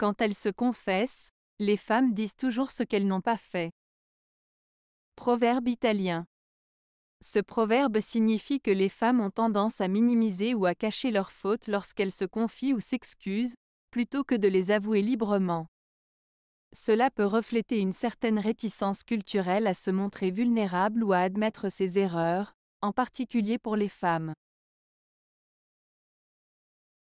Quand elles se confessent, les femmes disent toujours ce qu'elles n'ont pas fait. Proverbe italien. Ce proverbe signifie que les femmes ont tendance à minimiser ou à cacher leurs fautes lorsqu'elles se confient ou s'excusent, plutôt que de les avouer librement. Cela peut refléter une certaine réticence culturelle à se montrer vulnérable ou à admettre ses erreurs, en particulier pour les femmes.